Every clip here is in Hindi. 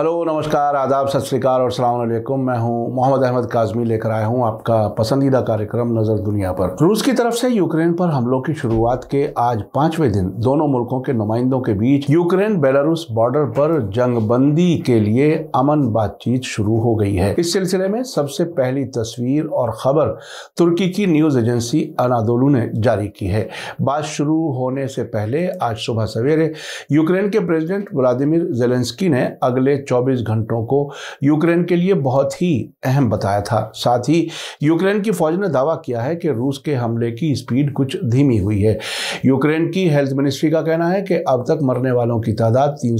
हेलो नमस्कार आदाब सत श्रीकाल और सलामकुम मैं हूं मोहम्मद अहमद काजमी लेकर आया हूं आपका पसंदीदा कार्यक्रम नज़र दुनिया पर रूस की तरफ से यूक्रेन पर हमलों की शुरुआत के आज पांचवें दिन दोनों मुल्कों के नुमाइंदों के बीच यूक्रेन बेलारूस बॉर्डर पर जंगबंदी के लिए अमन बातचीत शुरू हो गई है इस सिलसिले में सबसे पहली तस्वीर और खबर तुर्की की न्यूज़ एजेंसी अनादोलू ने जारी की है बात शुरू होने से पहले आज सुबह सवेरे यूक्रेन के प्रेजिडेंट व्लादिमिर जेलेंस्की ने अगले 24 घंटों को यूक्रेन के लिए बहुत ही अहम बताया था साथ ही यूक्रेन की फौज ने दावा किया है कि रूस के हमले की स्पीड कुछ धीमी हुई है यूक्रेन की हेल्थ मिनिस्ट्री का कहना है कि अब तक मरने वालों की तादाद तीन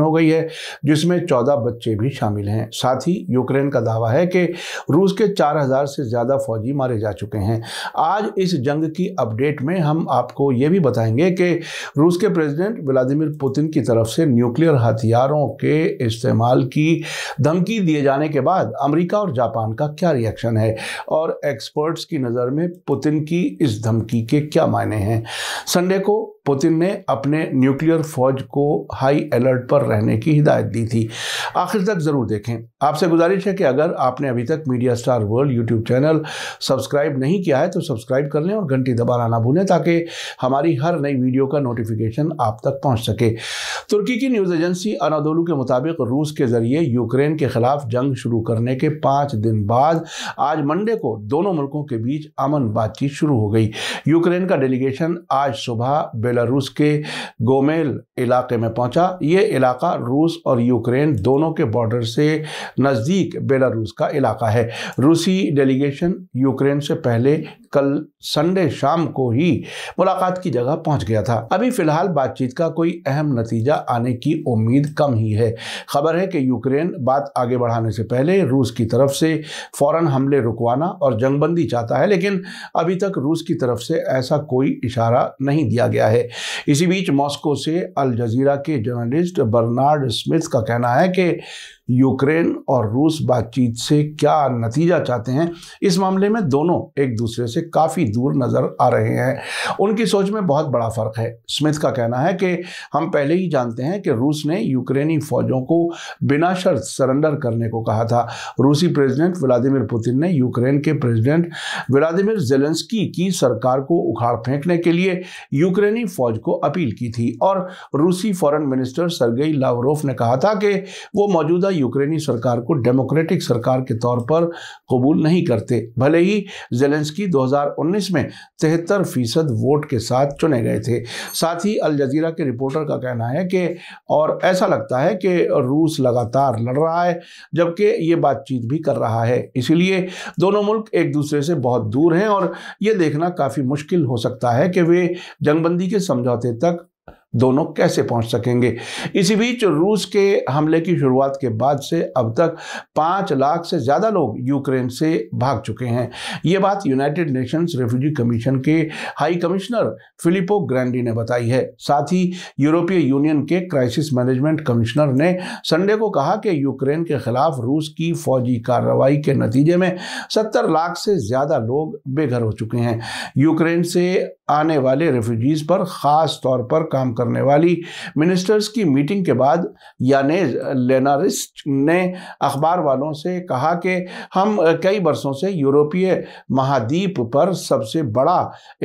हो गई है जिसमें चौदह बच्चे भी शामिल हैं साथ ही यूक्रेन का दावा है कि रूस के चार से ज़्यादा फौजी मारे जा चुके हैं आज इस जंग की अपडेट में हम आपको ये भी बताएंगे कि रूस के प्रेसिडेंट व्लादिमिर पुतिन की तरफ से न्यूक्लियर हथियारों के इस्तेमाल इस्तेमाल की धमकी दिए जाने के बाद अमेरिका और जापान का क्या रिएक्शन है और एक्सपर्ट्स की नज़र में पुतिन की इस धमकी के क्या मायने हैं संडे को पुतिन ने अपने न्यूक्लियर फौज को हाई अलर्ट पर रहने की हिदायत दी थी आखिर तक ज़रूर देखें आपसे गुजारिश है कि अगर आपने अभी तक media star world YouTube channel subscribe नहीं किया है तो सब्सक्राइब कर लें और घंटी दबाना ना भूलें ताकि हमारी हर नई वीडियो का नोटिफिकेशन आप तक पहुँच सके तुर्की की न्यूज़ एजेंसी अनादोलू के मुताबिक रूस के ज़रिए यूक्रेन के खिलाफ जंग शुरू करने के पाँच दिन बाद आज मंडे को दोनों मुल्कों के बीच अमन बातचीत शुरू हो गई यूक्रेन का डेलीगेशन आज सुबह बेलारूस के गोमेल इलाके में पहुंचा ये इलाका रूस और यूक्रेन दोनों के बॉर्डर से नज़दीक बेलारूस का इलाका है रूसी डेलीगेशन यूक्रेन से पहले कल संडे शाम को ही मुलाकात की जगह पहुंच गया था अभी फिलहाल बातचीत का कोई अहम नतीजा आने की उम्मीद कम ही है खबर है कि यूक्रेन बात आगे बढ़ाने से पहले रूस की तरफ से फौरन हमले रुकवाना और जंगबंदी चाहता है लेकिन अभी तक रूस की तरफ से ऐसा कोई इशारा नहीं दिया गया है है इसी बीच मॉस्को से अल जजीरा के जर्नलिस्ट बर्नार्ड स्मिथ का कहना है कि यूक्रेन और रूस बातचीत से क्या नतीजा चाहते हैं इस मामले में दोनों एक दूसरे से काफ़ी दूर नज़र आ रहे हैं उनकी सोच में बहुत बड़ा फ़र्क है स्मिथ का कहना है कि हम पहले ही जानते हैं कि रूस ने यूक्रेनी फ़ौजों को बिना शर्त सरेंडर करने को कहा था रूसी प्रेसिडेंट व्लादिमिर पुतिन ने यूक्रेन के प्रेसिडेंट व्लादिमिर जेलेंस्की की सरकार को उखाड़ फेंकने के लिए यूक्रेनी फौज को अपील की थी और रूसी फॉरेन मिनिस्टर सरगई लावरोफ ने कहा था कि वो मौजूदा यूक्रेनी सरकार को डेमोक्रेटिक सरकार के तौर पर कबूल नहीं करते भले ही जेलेंस्की 2019 में तिहत्तर फीसद वोट के साथ चुने गए थे साथ ही अल जजीरा के रिपोर्टर का कहना है कि और ऐसा लगता है कि रूस लगातार लड़ रहा है जबकि ये बातचीत भी कर रहा है इसीलिए दोनों मुल्क एक दूसरे से बहुत दूर हैं और ये देखना काफ़ी मुश्किल हो सकता है कि वे जंगबंदी के समझौते तक दोनों कैसे पहुंच सकेंगे इसी बीच रूस के हमले की शुरुआत के बाद से अब तक पाँच लाख से ज़्यादा लोग यूक्रेन से भाग चुके हैं ये बात यूनाइटेड नेशंस रेफ्यूजी कमीशन के हाई कमिश्नर फिलिपो ग्रैंडी ने बताई है साथ ही यूरोपीय यूनियन के क्राइसिस मैनेजमेंट कमिश्नर ने संडे को कहा कि यूक्रेन के खिलाफ रूस की फौजी कार्रवाई के नतीजे में सत्तर लाख से ज़्यादा लोग बेघर हो चुके हैं यूक्रेन से आने वाले रेफ्यूजीज़ पर ख़ास तौर पर काम करने वाली मिनिस्टर्स की मीटिंग के बाद यानेज लेनारिस्ट ने अखबार वालों से कहा कि हम कई बरसों से यूरोपीय महाद्वीप पर सबसे बड़ा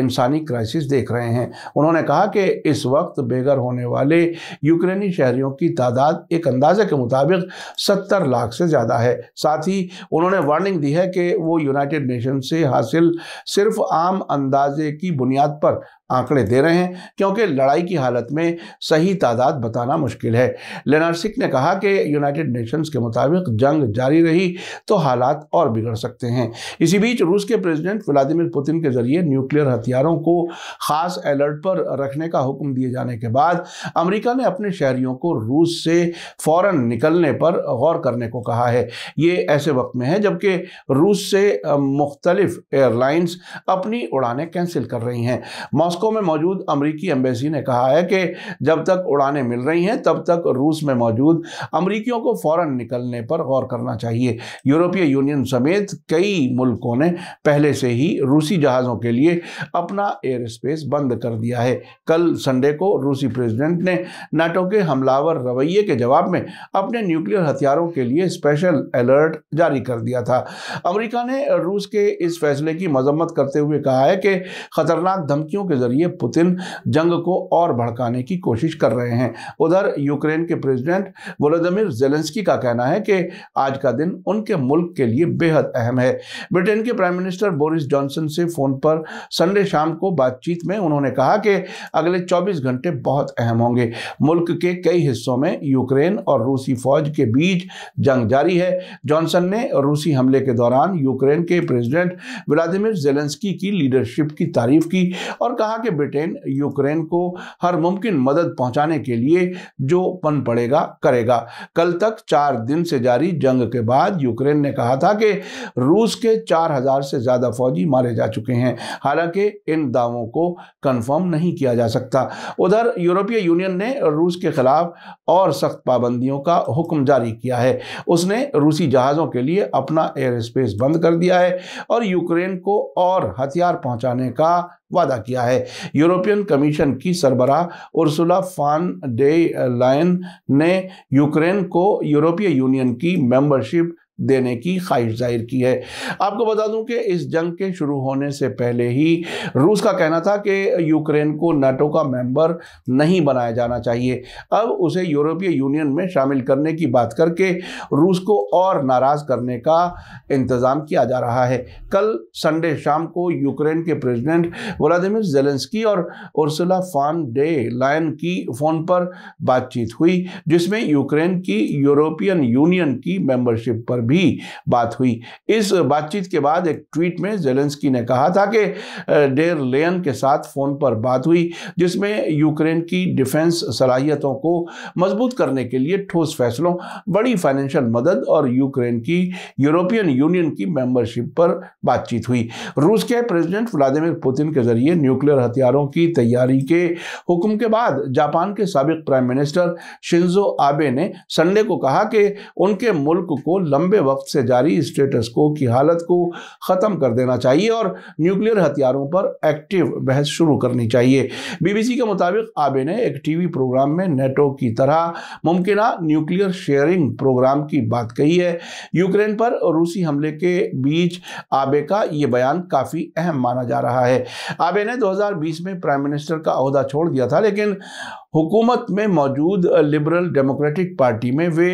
इंसानी क्राइसिस देख रहे हैं उन्होंने कहा कि इस वक्त बेघर होने वाले यूक्रेनी शहरियों की तादाद एक अंदाजे के मुताबिक सत्तर लाख से ज़्यादा है साथ ही उन्होंने वार्निंग दी है कि वो यूनाइटेड नेशन से हासिल सिर्फ आम अंदाजे की बुनियाद पर आंकड़े दे रहे हैं क्योंकि लड़ाई की हालत में सही तादाद बताना मुश्किल है लेनार्सिक ने कहा कि यूनाइटेड नेशंस के मुताबिक जंग जारी रही तो हालात और बिगड़ सकते हैं इसी बीच रूस के प्रेसिडेंट व्लादिमिर पुतिन के जरिए न्यूक्लियर हथियारों को खास अलर्ट पर रखने का हुक्म दिए जाने के बाद अमरीका ने अपने शहरियों को रूस से फ़ौर निकलने पर गौर करने को कहा है ये ऐसे वक्त में है जबकि रूस से मुख्तलफ एयरलाइंस अपनी उड़ानें कैंसिल कर रही हैं मॉस्को में मौजूद अमरीकी एम्बेसी ने कहा है कि जब तक उड़ानें मिल रही हैं तब तक रूस में मौजूद अमरीकियों को फ़ौरन निकलने पर गौर करना चाहिए यूरोपीय यूनियन समेत कई मुल्कों ने पहले से ही रूसी जहाज़ों के लिए अपना एयर स्पेस बंद कर दिया है कल संडे को रूसी प्रेसिडेंट ने नाटो के हमलावर रवैये के जवाब में अपने न्यूक्लियर हथियारों के लिए स्पेशल अलर्ट जारी कर दिया था अमरीका ने रूस के इस फैसले की मजम्मत करते हुए कहा है कि खतरनाक धमकियों के जरिए पुतिन जंग को और भड़काने की कोशिश कर रहे हैं उधर यूक्रेन के प्रेसिडेंट वोलोदमिर जेलेंस्की का कहना है कि आज का दिन उनके मुल्क के लिए बेहद अहम है ब्रिटेन के प्राइम मिनिस्टर बोरिस जॉनसन से फ़ोन पर संडे शाम को बातचीत में उन्होंने कहा कि अगले 24 घंटे बहुत अहम होंगे मुल्क के कई हिस्सों में यूक्रेन और रूसी फौज के बीच जंग जारी है जॉनसन ने रूसी हमले के दौरान यूक्रेन के प्रेसिडेंट व्लादिमिर जेलेंस्की की लीडरशिप की तारीफ की और कहा कहा कि ब्रिटेन यूक्रेन को हर मुमकिन मदद पहुंचाने के लिए जो पन पड़ेगा करेगा कल तक चार दिन से जारी जंग के बाद यूक्रेन ने कहा था कि रूस के चार हजार से ज़्यादा फौजी मारे जा चुके हैं हालांकि इन दावों को कंफर्म नहीं किया जा सकता उधर यूरोपीय यूनियन ने रूस के खिलाफ और सख्त पाबंदियों का हुक्म जारी किया है उसने रूसी जहाज़ों के लिए अपना एयर स्पेस बंद कर दिया है और यूक्रेन को और हथियार पहुंचाने का वादा किया है यूरोपियन कमीशन की सरबराह उर्सुला फान डे लाइन ने यूक्रेन को यूरोपीय यूनियन की मेंबरशिप देने की ख्वाहिश जाहिर की है आपको बता दूं कि इस जंग के शुरू होने से पहले ही रूस का कहना था कि यूक्रेन को नाटो का मेंबर नहीं बनाया जाना चाहिए अब उसे यूरोपीय यूनियन में शामिल करने की बात करके रूस को और नाराज़ करने का इंतज़ाम किया जा रहा है कल संडे शाम को यूक्रेन के प्रेसिडेंट व्लादिमिर जेलेंस्की और उर्सुला फान डे लाइन की फ़ोन पर बातचीत हुई जिसमें यूक्रेन की यूरोपियन यूनियन की मेंबरशिप पर भी बात हुई इस बातचीत के बाद एक ट्वीट में जेलेंस्की ने कहा था कि डेर लेन के साथ फ़ोन पर बात हुई जिसमें यूक्रेन की डिफेंस सलाहियतों को मजबूत करने के लिए ठोस फैसलों बड़ी फाइनेंशियल मदद और यूक्रेन की यूरोपियन यूनियन की मेंबरशिप पर बातचीत हुई रूस के प्रेसिडेंट व्लादिमिर पुतिन के जरिए न्यूक्लियर हथियारों की तैयारी के हुक्म के बाद जापान के सबक प्राइम मिनिस्टर शिंजो आबे ने संडे को कहा कि उनके मुल्क को लंबे लंबे वक्त से जारी स्टेटस को की हालत को ख़त्म कर देना चाहिए और न्यूक्लियर हथियारों पर एक्टिव बहस शुरू करनी चाहिए बीबीसी के मुताबिक आबे ने एक टीवी प्रोग्राम में नेटो की तरह मुमकिन न्यूक्लियर शेयरिंग प्रोग्राम की बात कही है यूक्रेन पर रूसी हमले के बीच आबे का ये बयान काफ़ी अहम माना जा रहा है आबे ने दो में प्राइम मिनिस्टर का अहदा छोड़ दिया था लेकिन हुकूमत में मौजूद लिबरल डेमोक्रेटिक पार्टी में वे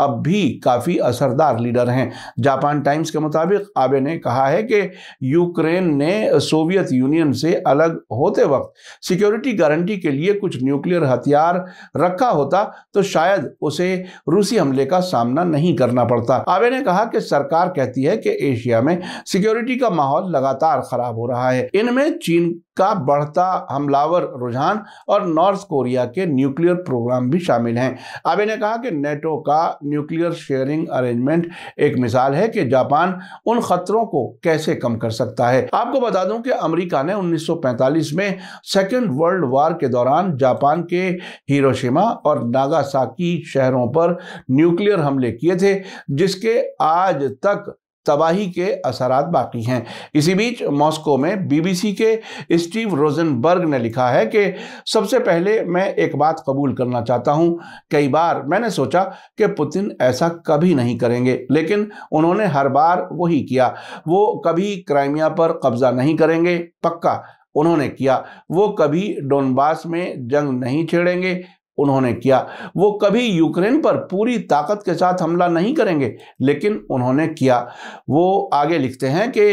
अब भी काफ़ी असरदार लीडर हैं जापान टाइम्स के मुताबिक आबे ने कहा है कि यूक्रेन ने सोवियत यूनियन से अलग होते वक्त सिक्योरिटी गारंटी के लिए कुछ न्यूक्लियर हथियार रखा होता तो शायद उसे रूसी हमले का सामना नहीं करना पड़ता आबे ने कहा कि सरकार कहती है कि एशिया में सिक्योरिटी का माहौल लगातार खराब हो रहा है इनमें चीन का बढ़ता हमलावर रुझान और नॉर्थ कोरिया के न्यूक्लियर प्रोग्राम भी शामिल हैं आबे ने कहा कि नेटो का न्यूक्लियर शेयरिंग अरेंजमेंट एक मिसाल है कि जापान उन खतरों को कैसे कम कर सकता है आपको बता दूं कि अमेरिका ने 1945 में सेकेंड वर्ल्ड वार के दौरान जापान के हिरोशिमा और नागासाकी शहरों पर न्यूक्लियर हमले किए थे जिसके आज तक तबाही के असरात बाकी हैं इसी बीच मॉस्को में बीबीसी के स्टीव रोजनबर्ग ने लिखा है कि सबसे पहले मैं एक बात कबूल करना चाहता हूं कई बार मैंने सोचा कि पुतिन ऐसा कभी नहीं करेंगे लेकिन उन्होंने हर बार वही किया वो कभी क्राइमिया पर कब्जा नहीं करेंगे पक्का उन्होंने किया वो कभी डोनबास में जंग नहीं छेड़ेंगे उन्होंने किया वो कभी यूक्रेन पर पूरी ताकत के साथ हमला नहीं करेंगे लेकिन उन्होंने किया वो आगे लिखते हैं कि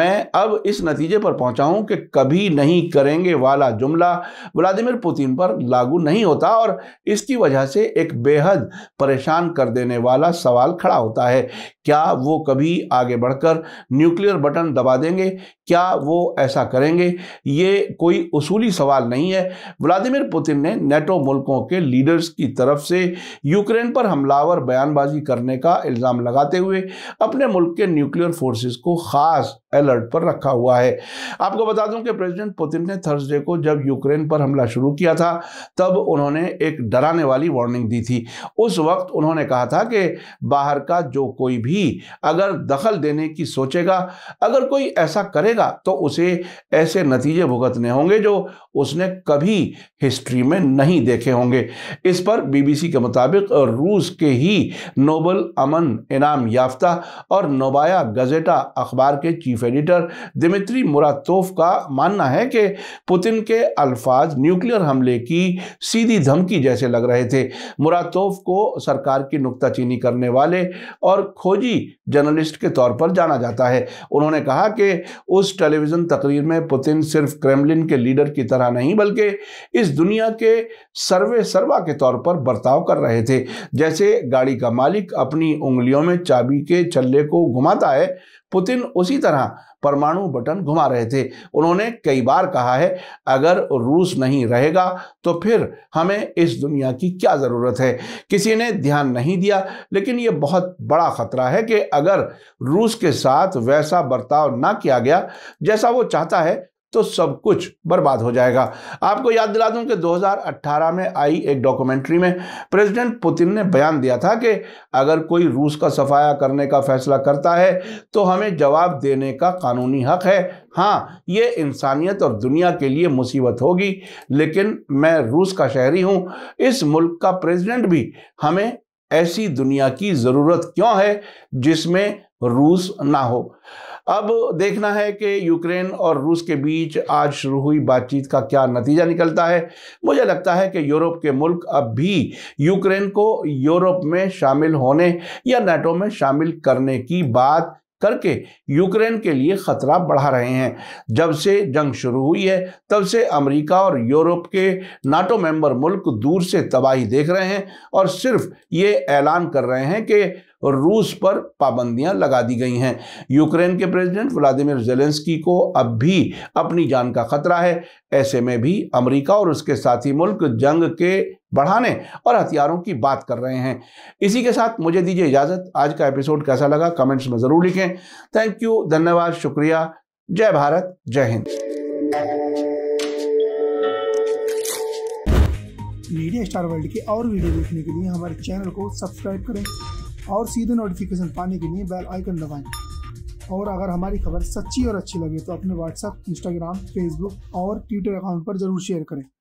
मैं अब इस नतीजे पर पहुंचा हूं कि कभी नहीं करेंगे वाला जुमला व्लादिमिर पुतिन पर लागू नहीं होता और इसकी वजह से एक बेहद परेशान कर देने वाला सवाल खड़ा होता है क्या वो कभी आगे बढ़कर न्यूक्लियर बटन दबा देंगे क्या वो ऐसा करेंगे ये कोई उसूली सवाल नहीं है व्लादिमिर पुतिन ने नेटो मुल्कों के लीडर्स की तरफ से यूक्रेन पर हमलावर बयानबाजी करने का इल्ज़ाम लगाते हुए अपने मुल्क के न्यूक्लियर फोर्सेस को ख़ास अलर्ट पर रखा हुआ है आपको बता दूं कि प्रेसिडेंट पुतिन ने थर्सडे को जब यूक्रेन पर हमला शुरू किया था तब उन्होंने एक डराने वाली वार्निंग दी थी उस वक्त उन्होंने कहा था कि बाहर का जो कोई भी भी अगर दखल देने की सोचेगा अगर कोई ऐसा करेगा तो उसे ऐसे नतीजे भुगतने होंगे जो उसने कभी हिस्ट्री में नहीं देखे होंगे इस पर बीबीसी के मुताबिक रूस के ही नोबल अमन इनाम याफ्ता और नोबाया गजेटा अखबार के चीफ एडिटर दिमित्री मुरातोफ का मानना है कि पुतिन के अल्फाज न्यूक्लियर हमले की सीधी धमकी जैसे लग रहे थे मुरातोफ को सरकार की नुकताचीनी करने वाले और खोज जी जर्नलिस्ट के तौर पर जाना जाता है उन्होंने कहा कि उस टेलीविज़न तकरीर में पुतिन सिर्फ क्रेमलिन के लीडर की तरह नहीं बल्कि इस दुनिया के सर्वे सर्वा के तौर पर बर्ताव कर रहे थे जैसे गाड़ी का मालिक अपनी उंगलियों में चाबी के छल्ले को घुमाता है पुतिन उसी तरह परमाणु बटन घुमा रहे थे उन्होंने कई बार कहा है अगर रूस नहीं रहेगा तो फिर हमें इस दुनिया की क्या ज़रूरत है किसी ने ध्यान नहीं दिया लेकिन ये बहुत बड़ा ख़तरा है कि अगर रूस के साथ वैसा बर्ताव ना किया गया जैसा वो चाहता है तो सब कुछ बर्बाद हो जाएगा आपको याद दिला दूं कि 2018 में आई एक डॉक्यूमेंट्री में प्रेसिडेंट पुतिन ने बयान दिया था कि अगर कोई रूस का सफाया करने का फैसला करता है तो हमें जवाब देने का कानूनी हक है हाँ ये इंसानियत और दुनिया के लिए मुसीबत होगी लेकिन मैं रूस का शहरी हूँ इस मुल्क का प्रेजिडेंट भी हमें ऐसी दुनिया की ज़रूरत क्यों है जिसमें रूस ना हो अब देखना है कि यूक्रेन और रूस के बीच आज शुरू हुई बातचीत का क्या नतीजा निकलता है मुझे लगता है कि यूरोप के मुल्क अब भी यूक्रेन को यूरोप में शामिल होने या नेटो में शामिल करने की बात करके यूक्रेन के लिए ख़तरा बढ़ा रहे हैं जब से जंग शुरू हुई है तब से अमेरिका और यूरोप के नाटो मेंबर मुल्क दूर से तबाही देख रहे हैं और सिर्फ ये ऐलान कर रहे हैं कि रूस पर पाबंदियां लगा दी गई हैं यूक्रेन के प्रेसिडेंट व्लादिमिर जेलेंस्की को अब भी अपनी जान का खतरा है ऐसे में भी अमेरिका और उसके साथी मुल्क जंग के बढ़ाने और हथियारों की बात कर रहे हैं इसी के साथ मुझे दीजिए इजाज़त आज का एपिसोड कैसा लगा कमेंट्स में ज़रूर लिखें थैंक यू धन्यवाद शुक्रिया जय भारत जय हिंद मीडिया स्टार वर्ल्ड के और वीडियो देखने के लिए हमारे चैनल को सब्सक्राइब करें और सीधे नोटिफिकेशन पाने के लिए बेल आइकन दबाएं और अगर हमारी खबर सच्ची और अच्छी लगे तो अपने व्हाट्सएप इंस्टाग्राम फेसबुक और ट्विटर अकाउंट पर जरूर शेयर करें